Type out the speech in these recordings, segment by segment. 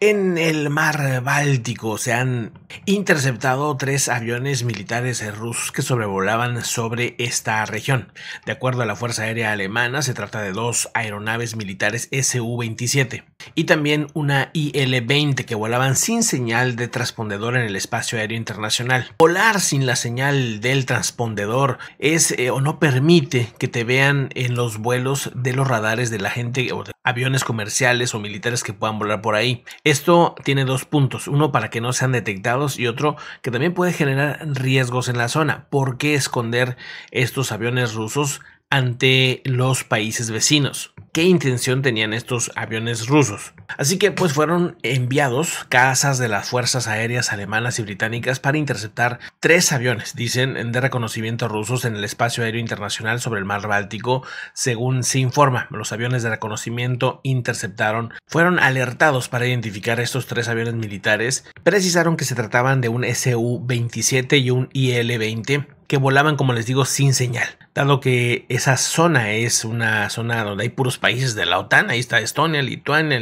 En el mar Báltico se han interceptado tres aviones militares rusos que sobrevolaban sobre esta región. De acuerdo a la Fuerza Aérea Alemana, se trata de dos aeronaves militares Su-27 y también una IL-20 que volaban sin señal de transpondedor en el espacio aéreo internacional. Volar sin la señal del transpondedor es eh, o no permite que te vean en los vuelos de los radares de la gente o aviones comerciales o militares que puedan volar por ahí. Esto tiene dos puntos, uno para que no sean detectados y otro que también puede generar riesgos en la zona. ¿Por qué esconder estos aviones rusos ante los países vecinos? qué intención tenían estos aviones rusos. Así que pues fueron enviados casas de las fuerzas aéreas alemanas y británicas para interceptar tres aviones, dicen, de reconocimiento rusos en el espacio aéreo internacional sobre el mar Báltico, según se informa. Los aviones de reconocimiento interceptaron, fueron alertados para identificar estos tres aviones militares, precisaron que se trataban de un SU-27 y un IL-20 que volaban, como les digo, sin señal. Dado que esa zona es una zona donde hay puros países de la OTAN, ahí está Estonia, Lituania,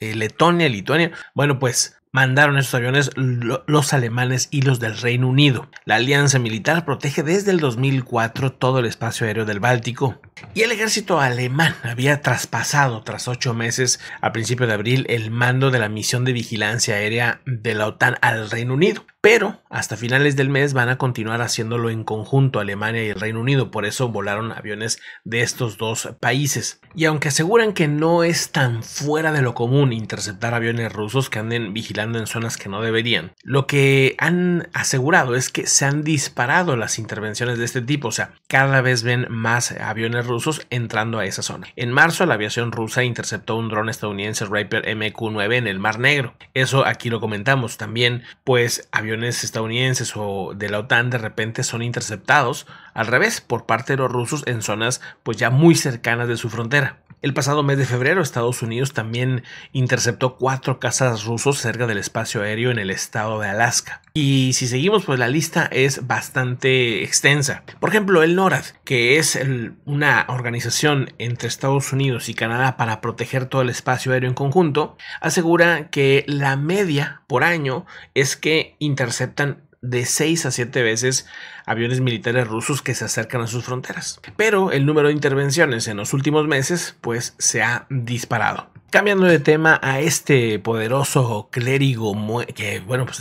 eh, Letonia, Lituania. Bueno, pues mandaron estos aviones los alemanes y los del Reino Unido. La alianza militar protege desde el 2004 todo el espacio aéreo del Báltico y el ejército alemán había traspasado tras ocho meses a principios de abril el mando de la misión de vigilancia aérea de la OTAN al Reino Unido. Pero hasta finales del mes van a continuar haciéndolo en conjunto Alemania y el Reino Unido, por eso volaron aviones de estos dos países. Y aunque aseguran que no es tan fuera de lo común interceptar aviones rusos que anden vigilando en zonas que no deberían. Lo que han asegurado es que se han disparado las intervenciones de este tipo, o sea, cada vez ven más aviones rusos entrando a esa zona. En marzo, la aviación rusa interceptó un dron estadounidense Raper MQ-9 en el Mar Negro. Eso aquí lo comentamos. También, pues, aviones estadounidenses o de la OTAN de repente son interceptados al revés por parte de los rusos en zonas pues ya muy cercanas de su frontera. El pasado mes de febrero, Estados Unidos también interceptó cuatro cazas rusos cerca del espacio aéreo en el estado de Alaska. Y si seguimos, pues la lista es bastante extensa. Por ejemplo, el NORAD, que es una organización entre Estados Unidos y Canadá para proteger todo el espacio aéreo en conjunto, asegura que la media por año es que interceptan de 6 a 7 veces aviones militares rusos que se acercan a sus fronteras. Pero el número de intervenciones en los últimos meses pues se ha disparado. Cambiando de tema a este poderoso clérigo que, bueno, pues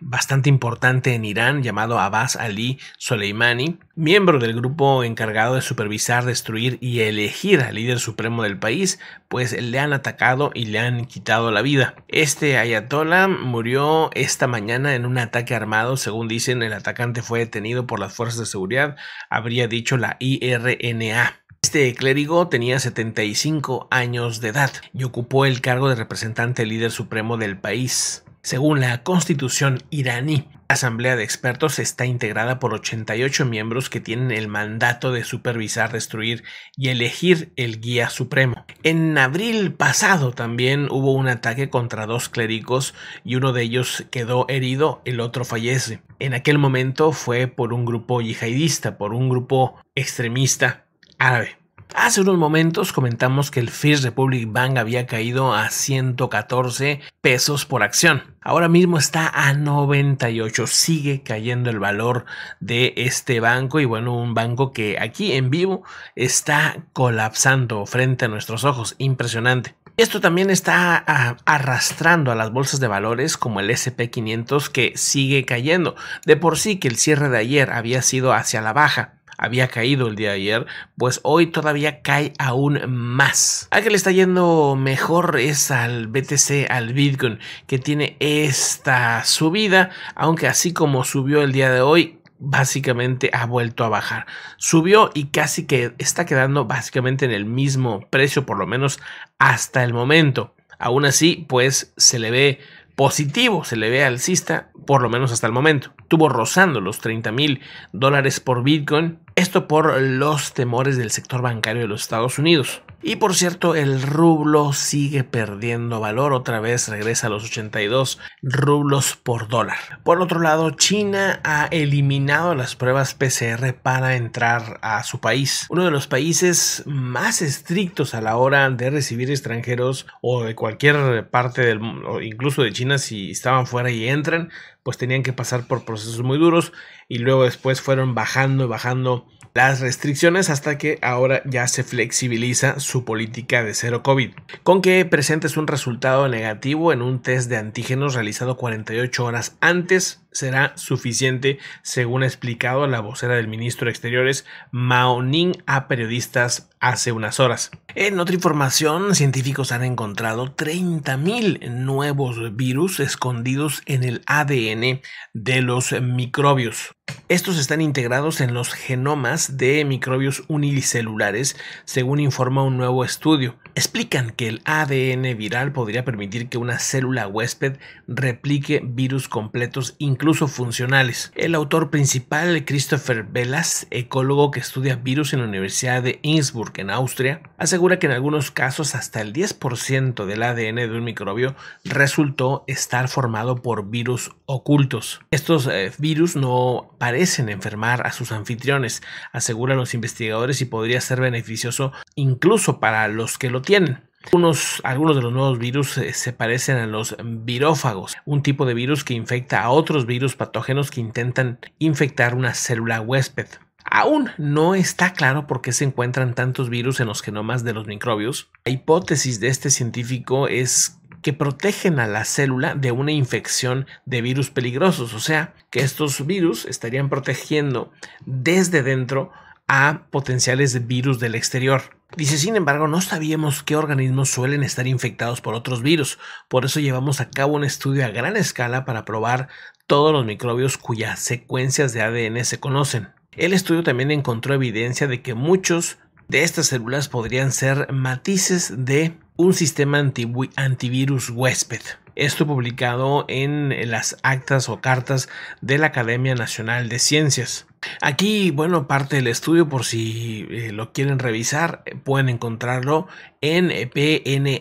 bastante importante en Irán, llamado Abbas Ali Soleimani, miembro del grupo encargado de supervisar, destruir y elegir al líder supremo del país, pues le han atacado y le han quitado la vida. Este ayatollah murió esta mañana en un ataque armado, según dicen, el atacante fue detenido por las fuerzas de seguridad, habría dicho la IRNA. Este clérigo tenía 75 años de edad y ocupó el cargo de representante líder supremo del país. Según la constitución iraní, la asamblea de expertos está integrada por 88 miembros que tienen el mandato de supervisar, destruir y elegir el guía supremo. En abril pasado también hubo un ataque contra dos clérigos y uno de ellos quedó herido, el otro fallece. En aquel momento fue por un grupo yihadista, por un grupo extremista árabe. Hace unos momentos comentamos que el First Republic Bank había caído a 114 pesos por acción. Ahora mismo está a 98. Sigue cayendo el valor de este banco y bueno, un banco que aquí en vivo está colapsando frente a nuestros ojos. Impresionante. Esto también está arrastrando a las bolsas de valores como el SP500 que sigue cayendo. De por sí que el cierre de ayer había sido hacia la baja había caído el día de ayer, pues hoy todavía cae aún más. Al que le está yendo mejor es al BTC, al Bitcoin, que tiene esta subida, aunque así como subió el día de hoy, básicamente ha vuelto a bajar. Subió y casi que está quedando básicamente en el mismo precio, por lo menos hasta el momento. Aún así, pues se le ve positivo, se le ve alcista, por lo menos hasta el momento. Tuvo rozando los 30 mil dólares por Bitcoin esto por los temores del sector bancario de los Estados Unidos. Y por cierto, el rublo sigue perdiendo valor, otra vez regresa a los 82 rublos por dólar. Por otro lado, China ha eliminado las pruebas PCR para entrar a su país, uno de los países más estrictos a la hora de recibir extranjeros o de cualquier parte del mundo, incluso de China si estaban fuera y entran, pues tenían que pasar por procesos muy duros y luego después fueron bajando y bajando las restricciones hasta que ahora ya se flexibiliza su política de cero COVID. Con que presentes un resultado negativo en un test de antígenos realizado 48 horas antes será suficiente, según ha explicado la vocera del ministro de Exteriores, Ning, a periodistas hace unas horas. En otra información, científicos han encontrado 30.000 nuevos virus escondidos en el ADN de los microbios. Estos están integrados en los genomas de microbios unicelulares, según informa un nuevo estudio. Explican que el ADN viral podría permitir que una célula huésped replique virus completos, incluso incluso funcionales. El autor principal, Christopher Velas, ecólogo que estudia virus en la Universidad de Innsbruck, en Austria, asegura que en algunos casos hasta el 10% del ADN de un microbio resultó estar formado por virus ocultos. Estos eh, virus no parecen enfermar a sus anfitriones, aseguran los investigadores, y podría ser beneficioso incluso para los que lo tienen algunos de los nuevos virus eh, se parecen a los virófagos, un tipo de virus que infecta a otros virus patógenos que intentan infectar una célula huésped. Aún no está claro por qué se encuentran tantos virus en los genomas de los microbios. La hipótesis de este científico es que protegen a la célula de una infección de virus peligrosos, o sea, que estos virus estarían protegiendo desde dentro a potenciales virus del exterior. Dice, sin embargo, no sabíamos qué organismos suelen estar infectados por otros virus, por eso llevamos a cabo un estudio a gran escala para probar todos los microbios cuyas secuencias de ADN se conocen. El estudio también encontró evidencia de que muchos de estas células podrían ser matices de un sistema antivirus huésped. Esto publicado en las actas o cartas de la Academia Nacional de Ciencias. Aquí, bueno, parte del estudio, por si eh, lo quieren revisar, eh, pueden encontrarlo en eh, pnas.org.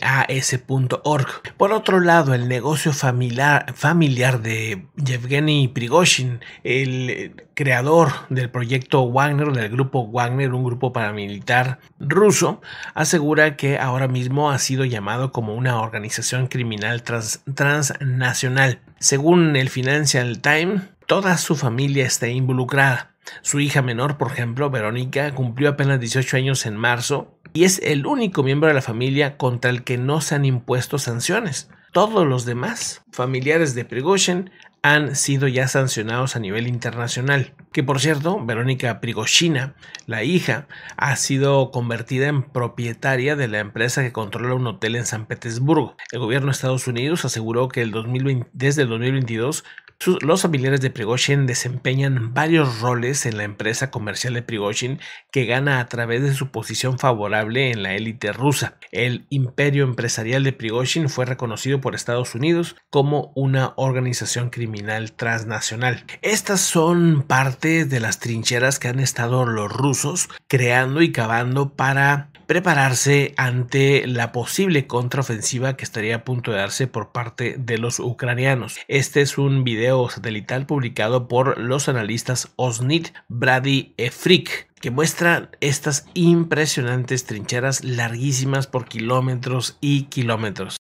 Por otro lado, el negocio familiar, familiar de Yevgeny Prigozhin, el creador del proyecto Wagner, del grupo Wagner, un grupo paramilitar ruso, asegura que ahora mismo ha sido llamado como una organización criminal transnacional. Según el Financial Times, toda su familia está involucrada. Su hija menor, por ejemplo, Verónica, cumplió apenas 18 años en marzo y es el único miembro de la familia contra el que no se han impuesto sanciones. Todos los demás familiares de Prigozhin han sido ya sancionados a nivel internacional. Que por cierto, Verónica Prigozhina, la hija, ha sido convertida en propietaria de la empresa que controla un hotel en San Petersburgo. El gobierno de Estados Unidos aseguró que el desde el 2022 los familiares de Prigozhin desempeñan varios roles en la empresa comercial de Prigozhin que gana a través de su posición favorable en la élite rusa. El imperio empresarial de Prigozhin fue reconocido por Estados Unidos como una organización criminal transnacional. Estas son partes de las trincheras que han estado los rusos creando y cavando para prepararse ante la posible contraofensiva que estaría a punto de darse por parte de los ucranianos. Este es un video satelital publicado por los analistas Osnit, Brady e Frick, que muestra estas impresionantes trincheras larguísimas por kilómetros y kilómetros.